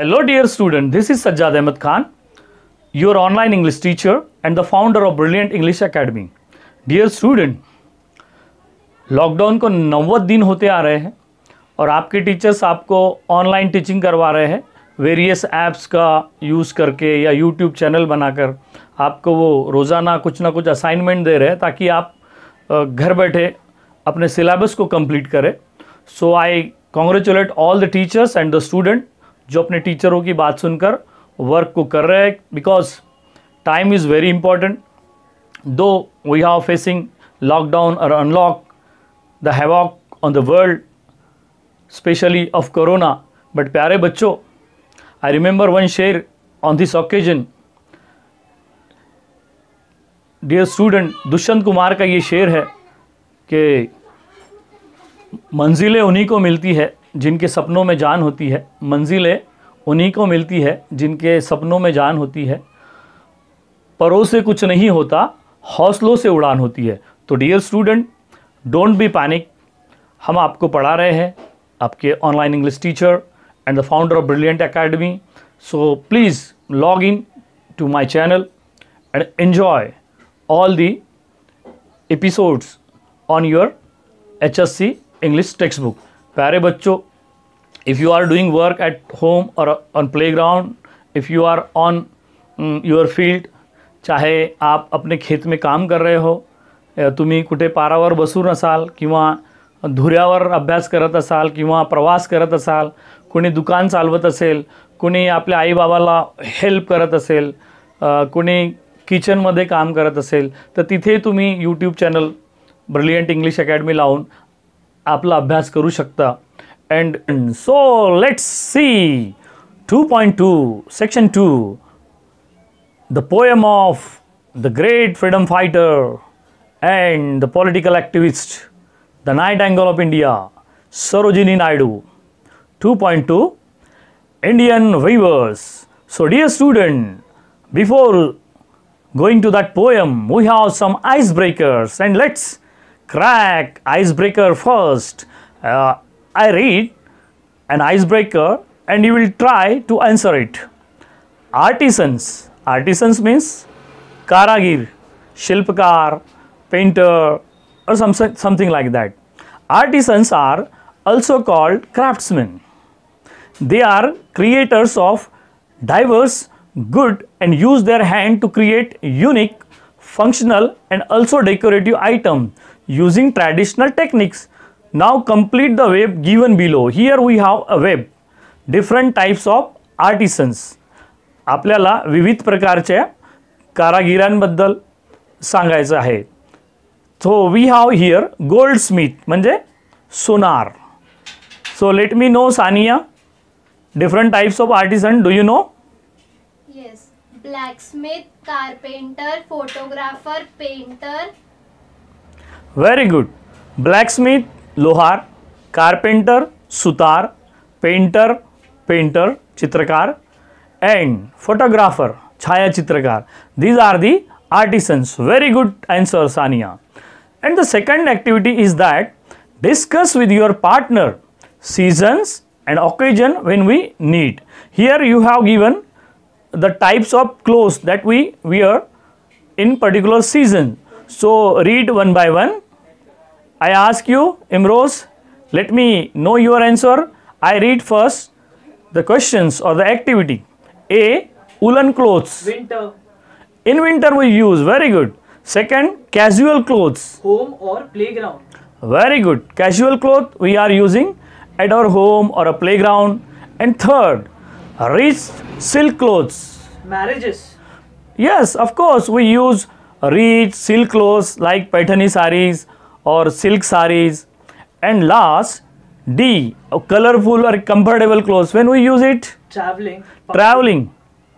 Hello dear student this is Sajjad Ahmad Khan your online English teacher and the founder of Brilliant English Academy dear student lockdown को नव्वे दिन होते आ रहे हैं और आपके टीचर्स आपको ऑनलाइन टीचिंग करवा रहे हैं वेरियस ऐप्स का यूज़ करके या यूट्यूब चैनल बनाकर आपको वो रोज़ाना कुछ ना कुछ असाइनमेंट दे रहे हैं ताकि आप घर बैठे अपने सिलेबस को कंप्लीट करें so I congratulate all the teachers and the student जो अपने टीचरों की बात सुनकर वर्क को कर रहे हैं because time is very important though we are facing lockdown और unlock the havoc on the world specially of corona but प्यारे बच्चों I remember one share on this occasion dear student Dushyant Kumar का ये शेर है कि मंजिलें उन्हीं को मिलती है जिनके सपनों में जान होती है मंजिलें उन्हीं को मिलती है जिनके सपनों में जान होती है परों से कुछ नहीं होता हौसलों से उड़ान होती है तो dear student don't be panic हम आपको पढ़ा रहे हैं आपके online English teacher and the founder of Brilliant Academy so please log in to my channel and enjoy all the episodes S C English text book प्यारे बच्चों if you are doing work at home और on playground if you are on your field चाहे आप अपने खेत में काम कर रहे हो तुम्हें कुठे पारा बसू असाल कि धुऱ्यावर अभ्यास करत कि प्रवास करत असाल कोणी दुकान चालवत कु अपने आई बाबाला हेल्प करत असेल कोणी काम करील तो तिथे तुम्हें YouTube channel Brilliant English Academy line आपला अभ्यास करू शकता and so let's see two point two section to the poem of the great freedom fighter and the political activist the nightingale of India Sarojini Naidu two point two Indian weavers. So, dear student, before going to that poem, we have some icebreakers and let's crack icebreaker first. Uh, I read an icebreaker and you will try to answer it. Artisans, artisans means karagir, shilpkar, painter or some, something like that. Artisans are also called craftsmen. They are creators of diverse good and use their hand to create unique, functional and also decorative item using traditional techniques. Now complete the web given below. Here we have a web. Different types of artisans आपल्याला विविध प्रकारच्या कारागिरांबद्दल सांगायचं आहे so we have here goldsmith म्हणजे सोनार so let me know Sania different types of artisan do you know blacksmith carpenter photographer painter Very good. Blacksmith, Lohar. Carpenter, Sutar. Painter, Painter, Chitrakar. And photographer, Chhaya Chitrakar. These are the artisans. Very good answer, Sania. And the second activity is that discuss with your partner seasons and occasion when we need. Here you have given the types of clothes that we wear in particular season. So read one by one. I ask you, Imros, let me know your answer. I read first the questions or the activity. A. Woolen clothes. Winter. In winter we use. Very good. Second, casual clothes. Home or playground. Very good. Casual clothes we are using at our home or a playground. And third, rich silk clothes. Marriages. Yes, of course, we use rich silk clothes like paithani saris or silk saris and last D colorful or comfortable clothes when we use it traveling party. traveling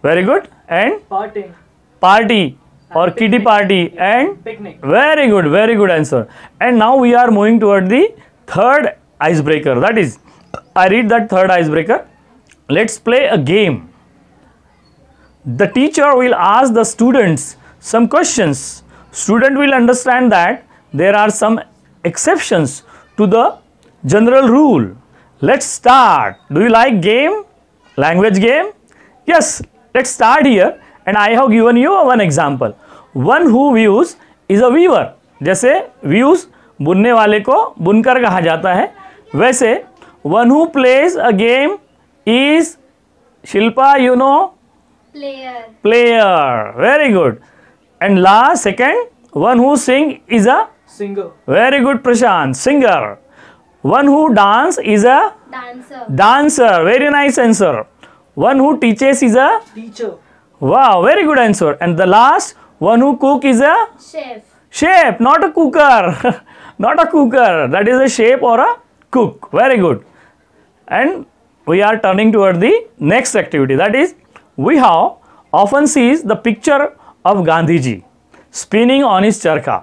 very good and party party or picnic. kitty party and picnic very good very good answer and now we are moving toward the third icebreaker that is I read that third icebreaker let's play a game the teacher will ask the students some questions. Student will understand that there are some exceptions to the general rule. Let's start. Do you like game? Language game? Yes, let's start here and I have given you one example. One who views is a weaver. jaise views bunne wale ko bunkar kaha jata hai वैसे one who plays a game is Shilpa you know player player very good And last, second, one who sing is a singer. Very good, Prashant. Singer. One who dance is a dancer. Dancer. Very nice answer. One who teaches is a teacher. Wow, very good answer. And the last one who cook is a chef. Chef, not a cooker. not a cooker. That is a chef or a cook. Very good. And we are turning toward the next activity. That is, we have often sees the picture of Gandhiji spinning on his charkha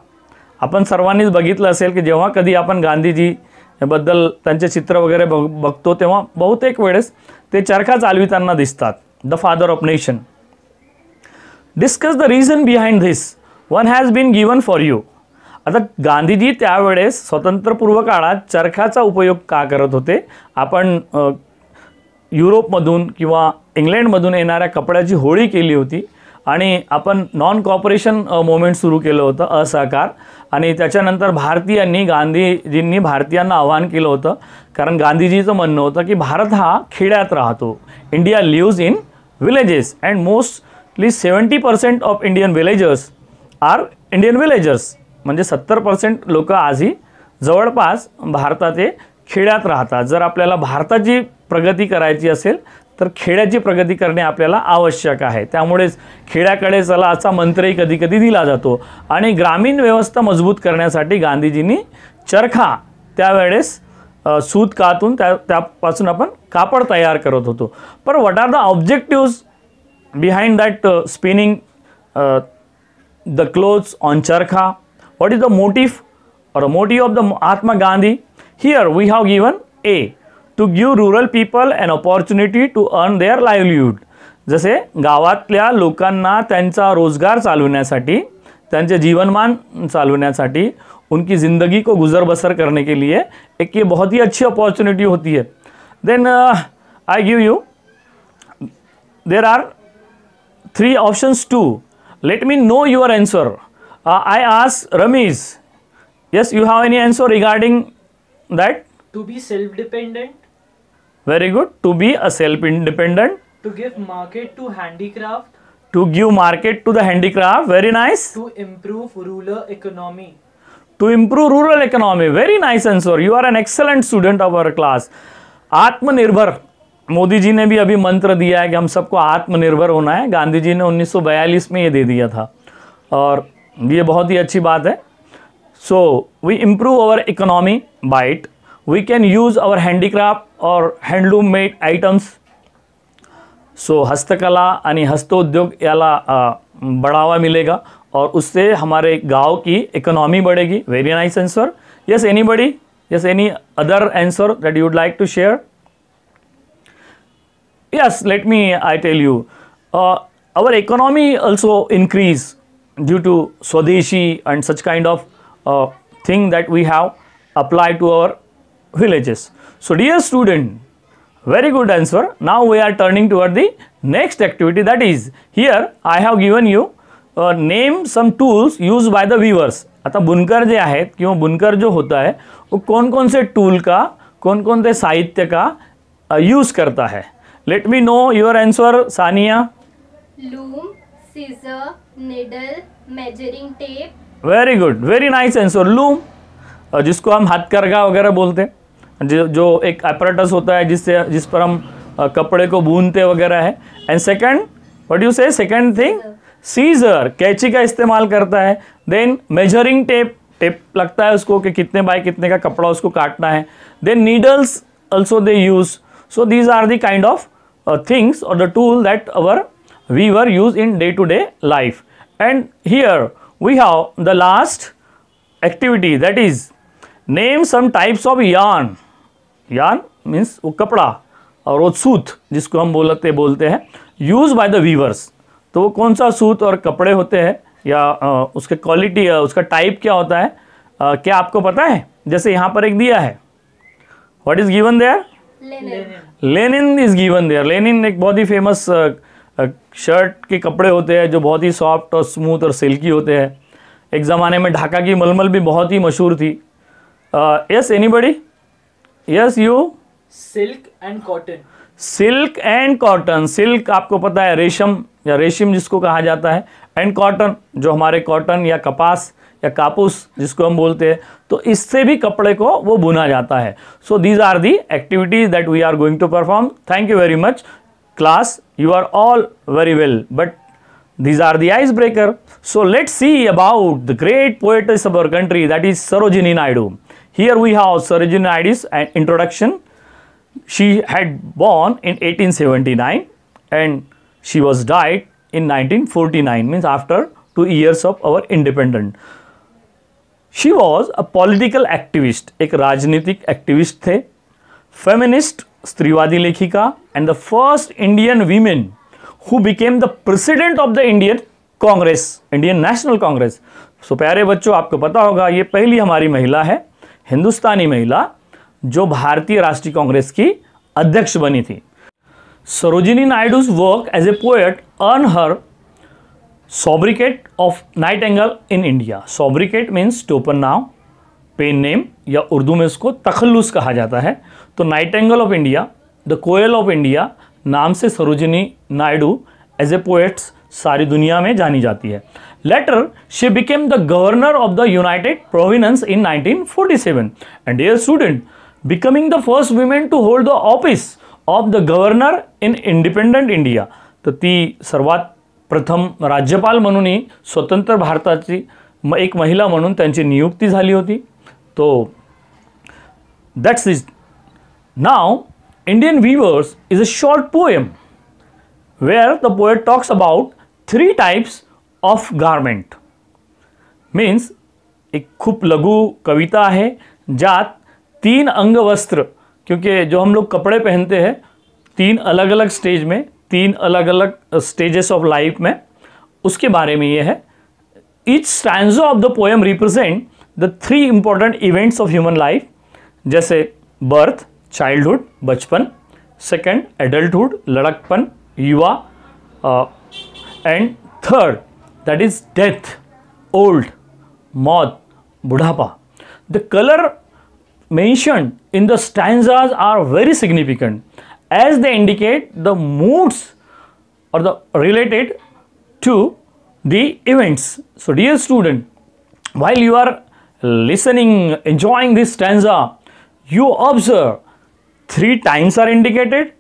आपण सर्वांनीच बघितलं असेल की जेव्हा कधी आपण गांधीजी बद्दल त्यांचे चित्र वगैरे बघ बघतो तेव्हा बहुतेक वेळेस ते चरखा चालविताना दिसतात the father of nation discuss the reason behind this one has been given for you आता गांधीजी त्यावेळेस स्वतंत्रपूर्व काळात चरखाचा उपयोग का करत होते आपण युरोपमधून किंवा इंग्लंडमधून येणाऱ्या कपड्याची होळी केली होती आणि आपण नॉन कॉपरेशन मुवमेंट सुरू केलं होतं असहकार आणि त्याच्यानंतर भारतीयांनी गांधीजींनी भारतीयांना आवाहन केलं होतं कारण गांधीजीचं म्हणणं होतं की भारत हा खेड्यात राहतो India lives in villages and mostly seventy percent of Indian villagers are Indian villagers म्हणजे सत्तर पर्सेंट लोकं आजही जवळपास भारतात हे खेड्यात राहतात जर आपल्याला भारताची प्रगती करायची असेल तर खेड्याची प्रगती करणे आपल्याला आवश्यक आहे त्यामुळेच खेड्याकडे चला असा मंत्रही कधी कधी दिला जातो आणि ग्रामीण व्यवस्था मजबूत करण्यासाठी गांधीजींनी चरखा त्यावेळेस सूत कातून त्या त्यापासून आपण कापड तयार करत होतो पर what are the objectives behind that spinning the clothes on charkha what is the motive the motive of the Mahatma Gandhi here we have given a to give rural people an opportunity to earn their livelihood जसे गावातल्या लोकांना त्यांचा रोजगार चालवने त्यांचे जीवनमान चालविण्यासाठी उनकी ज़िंदगी को गुजर बसर करने के लिए एक ये बहुत ही अच्छी अपॉर्चुनिटी होती है then I give you there are three options to let me know your answer I ask Ramiz yes you have any answer regarding that to be self dependent very good to be a self independent to give market to handicraft to give market to the handicraft very nice to improve rural economy to improve rural economy very nice answer you are an excellent student of our class आत्मनिर्भर मोदी जी ने भी अभी मंत्र दिया है कि हम सबको आत्मनिर्भर होना है गांधी जी ने 1942 में ये दे दिया था और ये बहुत ही अच्छी बात है so we improve our economy by it we can use our handicraft or handloom made items so hastakala ani hastodyog yala uh, badhava milega aur usse hamare gaon ki economy badhegi very nice answer yes anybody yes any other answer that you would like to share yes let me i tell you uh, our economy also increase due to swadeshi and such kind of uh, thing that we have applied to our villages. So dear student, very good answer. Now we are turning toward the next activity that is here I have given you uh, name some tools used by the weavers. आता बुनकर जे आहेत किंवा बुनकर जो होता है वो कौन कौन से टूल का कौन कौन से साहित्य का यूज़ करता है let me know your answer Sania loom scissor needle measuring tape very good very nice answer loom जिसको हम हाथ करगा वगैरह बोलते हैं जो जो एक अपरेटस होता है जिससे जिस पर हम कपड़े को बूनते वगैरह है and second what you say second thing scissor कैची का इस्तेमाल करता है देन मेजरिंग टेप टेप लगता है उसको कि कितने बाय कितने का कपड़ा उसको काटना है then needles also they use so these are the kind of things और the tool that our we were use in day to day life and here we have the last activity that is name some types of yarn yarn means वो कपड़ा और वो सूत जिसको हम बोलते बोलते हैं यूज़ बाय द वीवर्स तो वो कौन सा सूत और कपड़े होते हैं या आ, उसके क्वालिटी उसका टाइप क्या होता है आ, क्या आपको पता है जैसे यहाँ पर एक दिया है what is given there linen is given there linen एक बहुत ही फेमस शर्ट के कपड़े होते हैं जो बहुत ही सॉफ्ट और स्मूथ और सिल्की होते हैं एक ज़माने में ढाका की मलमल भी बहुत ही मशहूर थी yes anybody yes you silk and cotton silk and cotton silk आपको पता है रेशम या रेशम जिसको कहा जाता है एंड कॉटन जो हमारे कॉटन या कपास या कापूस जिसको हम बोलते हैं तो इससे भी कपड़े को वो बुना जाता है so these are the activities that we are going to perform thank you very much class you are all very well but are the ice breaker so let see about the great poetess of our country that is Sarojini Naidu Here we have Serginides and uh, introduction. She had born in 1879 and she was died in 1949 means after two years of our independence. She was a political activist, a राजनीतिक activist the feminist स्त्रीवादी लेखिका and the first Indian women who became the president of the Indian Congress, Indian National Congress. So प्यारे बच्चों आपको pata होगा Ye pehli hamari mahila hai. हिंदुस्तानी महिला जो भारतीय राष्ट्रीय कांग्रेस की अध्यक्ष बनी थी Sarojini Naidu's work as a poet earn her sobriquet of nightingale in India sobriquet means टोपन नाव पेन नेम या उर्दू में इसको तखल्लुस कहा जाता है तो nightingale of India the koel of India नाम से Sarojini Naidu as a poets सारी दुनिया में जानी जाती है Later, she became the governor of the United Province in 1947. And dear student, becoming the first woman to hold the office of the governor in independent India. तर ती सर्वात प्रथम राज्यपाल म्हणूनही स्वतंत्र भारताची म एक महिला म्हणून त्यांची नियुक्ती झाली होती तो दॅट्स इज नाव Indian weavers is a short poem where the poet talks about three types of garment means एक खूब लघु कविता है जात तीन अंग वस्त्र क्योंकि जो हम लोग कपड़े पहनते हैं तीन अलग अलग स्टेज में तीन अलग अलग स्टेजेस ऑफ लाइफ में उसके बारे में ये है each stanza of the poem represent the three important events of human life जैसे बर्थ चाइल्डहुड बचपन सेकेंड एडल्टहुड लड़कपन युवा and uh, third that is death, old, moth, budhapa. The color mentioned in the stanzas are very significant as they indicate the moods or the related to the events. So dear student, while you are listening, enjoying this stanza, you observe three times are indicated,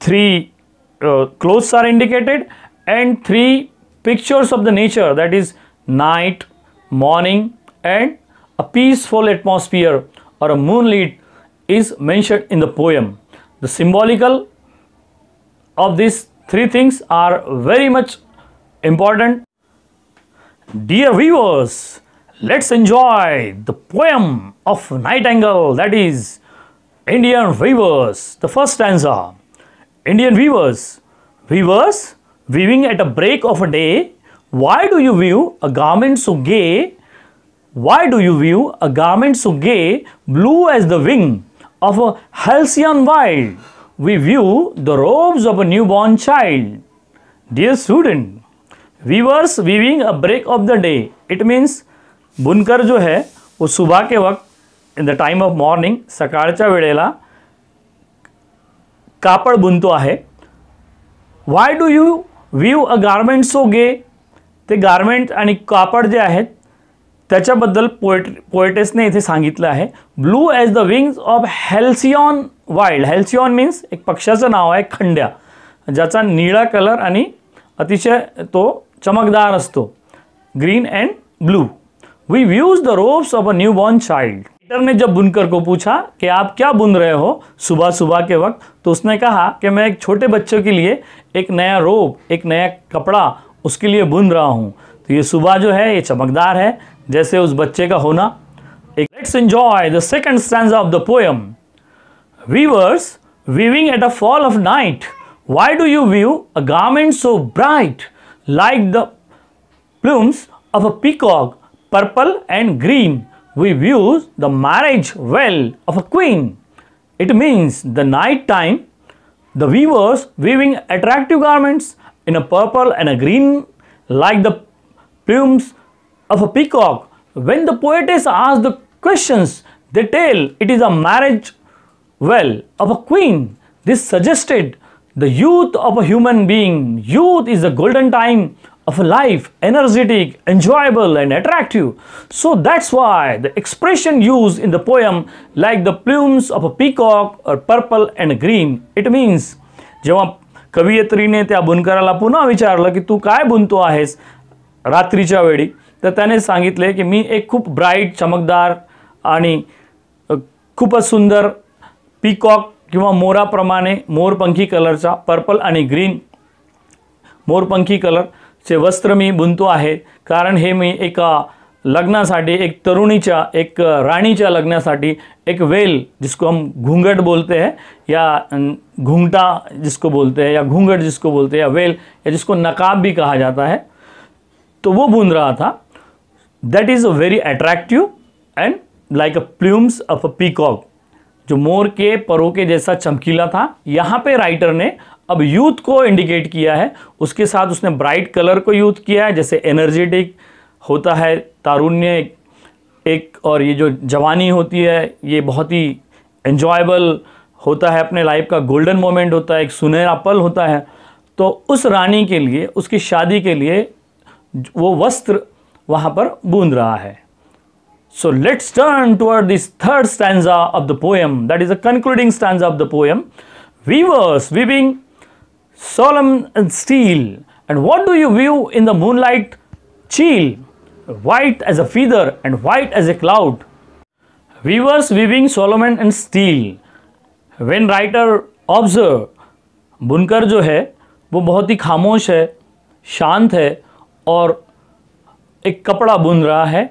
three uh, clothes are indicated and three pictures of the nature that is night, morning and a peaceful atmosphere or a moonlit is mentioned in the poem. The symbolical of these three things are very much important. Dear viewers, let's enjoy the poem of Nightingale that is Indian Weavers, the first stanza. Indian Weavers, Weavers Viewing at a break of a day. Why do you view a garment so gay? Why do you view a garment so gay, blue as the wing of a halcyon wild? We view the robes of a newborn child. Dear student, weavers weaving a break of the day it means बुनकर जो है वो सुबह के वक्त in the time of morning सकाळच्या वेळेला कापड बुनतो आहे why do you weave a garment so gay ते गार्मेंट आणि कापड जे आहेत त्याच्याबद्दल पोएट पोएटेसने इथे सांगितलं आहे blue as the wings of halcyon wild halcyon means एक पक्षाचं नाव आहे खंड्या ज्याचा निळा कलर आणि अतिशय तो चमकदार असतो green and blue we weaves the robes of a newborn child एक्टर ने जब बुनकर को पूछा कि आप क्या बुन रहे हो सुबह सुबह के वक्त तो उसने कहा कि मैं एक छोटे बच्चों के लिए एक नया रोब एक नया कपड़ा उसके लिए बुन रहा हूँ तो ये सुबह जो है ये चमकदार है जैसे उस बच्चे का होना एक let's enjoy the second stanza of the poem weavers weaving at a fall of night why do you weave a garment so bright like the plumes of a peacock purple and green we use the marriage well of a queen. It means the night time, the weavers weaving attractive garments in a purple and a green like the plumes of a peacock. When the poetess asks the questions, they tell it is a marriage well of a queen. This suggested The youth of a human being. Youth is a golden time of life, energetic, enjoyable and attractive. So that's why the expression used in the poem like the plumes of a peacock are purple and green. It means जेव्हा कवयित्रीने त्या बुनकराला पुन्हा विचारलं की तू काय बुनतो आहेस रात्रीच्या वेळी तर त्याने सांगितले की मी एक खूप ब्राइट चमकदार आणि खूपच सुंदर पीकॉक कि मोरा प्रमाणे मोरपंखी कलर का पर्पल आ ग्रीन मोरपंखी कलर से वस्त्र मी बुनतो है कारण हे मी एक लग्ना एक तरुणी एक राणी लग्ना एक वेल जिसको हम घूंघट बोलते हैं या अं, घूंघटा जिसको बोलते हैं या घूंघट जिसको बोलते हैं या वेल या जिसको नकाब भी कहा जाता है तो वो बुन रहा था that is a very attractive and like a plumes of a peacock जो मोर के परों के जैसा चमकीला था यहाँ पे राइटर ने अब यूथ को इंडिकेट किया है उसके साथ उसने ब्राइट कलर को यूथ किया है जैसे एनर्जेटिक होता है तारुण्य एक और ये जो जवानी होती है ये बहुत ही एन्जॉयबल होता है अपने लाइफ का गोल्डन मोमेंट होता है एक सुनहरा पल होता है तो उस रानी के लिए उसकी शादी के लिए वो वस्त्र वहाँ पर बूंद रहा है So let's turn toward this third stanza of the poem, that is a concluding stanza of the poem. we were weaving solemn and steel, and what do you view in the moonlight chill? White as a feather and white as a cloud. we were weaving Solomon and steel. When writer observe, bunkar jo hai wo bahut hi khamosh hai shant hai aur ek kapda bun raha hai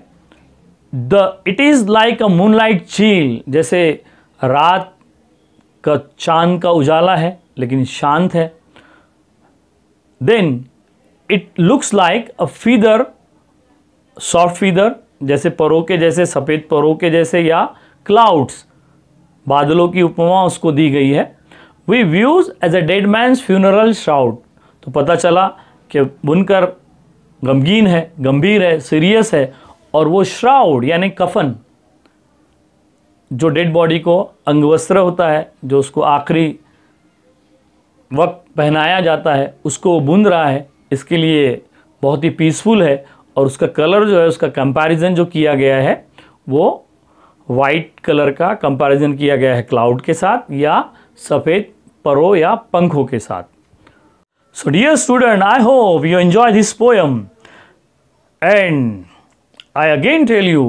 the it is like a moonlight chill जैसे रात का चांद का उजाला है लेकिन शांत है then it looks like a feather soft feather जैसे परों के जैसे सफ़ेद परों के जैसे या क्लाउड्स बादलों की उपमा उसको दी गई है we weaves as a dead man's funeral shroud तो पता चला कि बुनकर गमगीन है गंभीर है सीरियस है और वो श्राउड यानी कफन जो डेड बॉडी को अंगवस्त्र होता है जो उसको आखिरी वक्त पहनाया जाता है उसको बुंद रहा है इसके लिए बहुत ही पीसफुल है और उसका कलर जो है उसका कंपैरिजन जो किया गया है वो वाइट कलर का कंपैरिजन किया गया है क्लाउड के साथ या सफ़ेद परो या पंखों के साथ so dear student I hope you enjoy this poem and I again tell you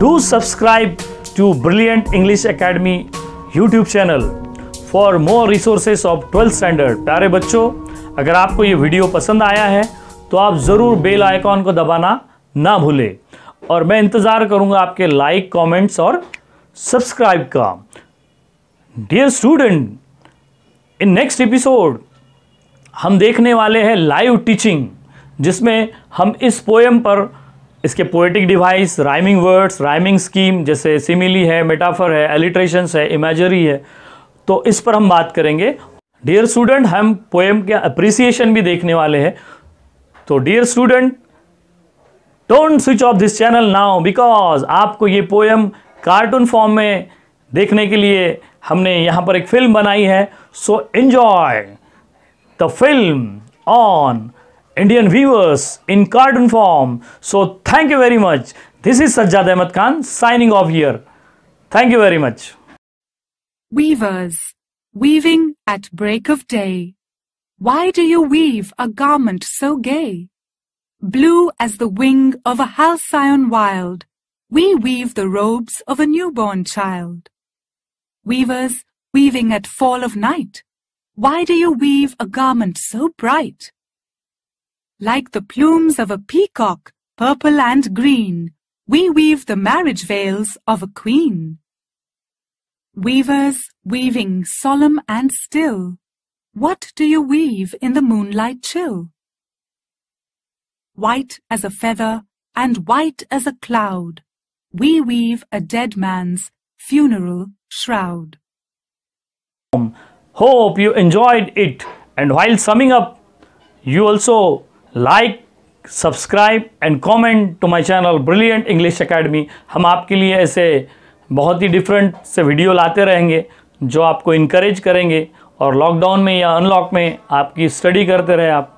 do subscribe to Brilliant English Academy YouTube channel for more resources of twelfth standard प्यारे बच्चों अगर आपको ये वीडियो पसंद आया है तो आप ज़रूर बेल आइकॉन को दबाना ना भूलें और मैं इंतज़ार करूँगा आपके लाइक कमेंट्स और सब्सक्राइब का dear student in next episode हम देखने वाले हैं लाइव टीचिंग जिसमें हम इस पोएम पर इसके poetic device rhyming words rhyming scheme जैसे सिमिली है मेटाफर है एलिट्रेशन है इमेजरी है तो इस पर हम बात करेंगे डियर स्टूडेंट हम पोएम के अप्रिसिएशन भी देखने वाले हैं तो dear student don't switch off this channel now because आपको ये पोएम कार्टून फॉर्म में देखने के लिए हमने यहाँ पर एक फिल्म बनाई है so enjoy the film on Indian viewers in cartoon form. So thank you very much. This is Sajjad Ahmed Khan signing off here. Thank you very much. Weavers, weaving at break of day. Why do you weave a garment so gay? Blue as the wing of a halcyon wild, we weave the robes of a newborn child. Weavers, weaving at fall of night, why do you weave a garment so bright? Like the plumes of a peacock, purple and green, we weave the marriage veils of a queen. Weavers weaving solemn and still, what do you weave in the moonlight chill? White as a feather and white as a cloud, we weave a dead man's funeral shroud. Hope you enjoyed it and while summing up, you also like subscribe and comment to my channel Brilliant English Academy हम आपके लिए ऐसे बहुत ही different से video लाते रहेंगे जो आपको इनक्रेज करेंगे और लॉकडाउन में या अनलॉक में आपकी स्टडी करते रहे आप